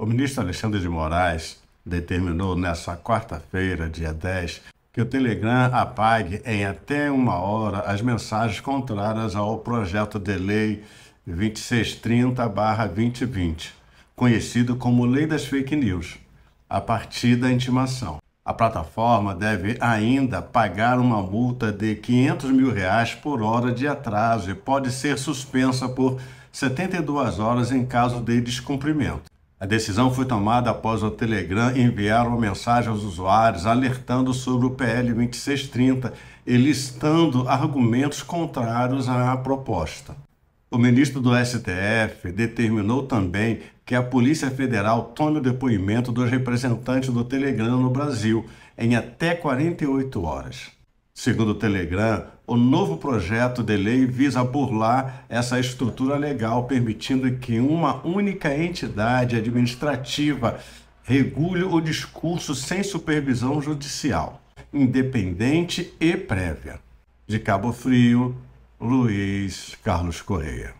O ministro Alexandre de Moraes determinou nesta quarta-feira, dia 10, que o Telegram apague em até uma hora as mensagens contrárias ao projeto de lei 2630-2020, conhecido como Lei das Fake News, a partir da intimação. A plataforma deve ainda pagar uma multa de 500 mil reais por hora de atraso e pode ser suspensa por 72 horas em caso de descumprimento. A decisão foi tomada após o Telegram enviar uma mensagem aos usuários alertando sobre o PL 2630 e listando argumentos contrários à proposta. O ministro do STF determinou também que a Polícia Federal tome o depoimento dos representantes do Telegram no Brasil em até 48 horas. Segundo o Telegram, o novo projeto de lei visa burlar essa estrutura legal, permitindo que uma única entidade administrativa regule o discurso sem supervisão judicial, independente e prévia. De Cabo Frio, Luiz Carlos Correia.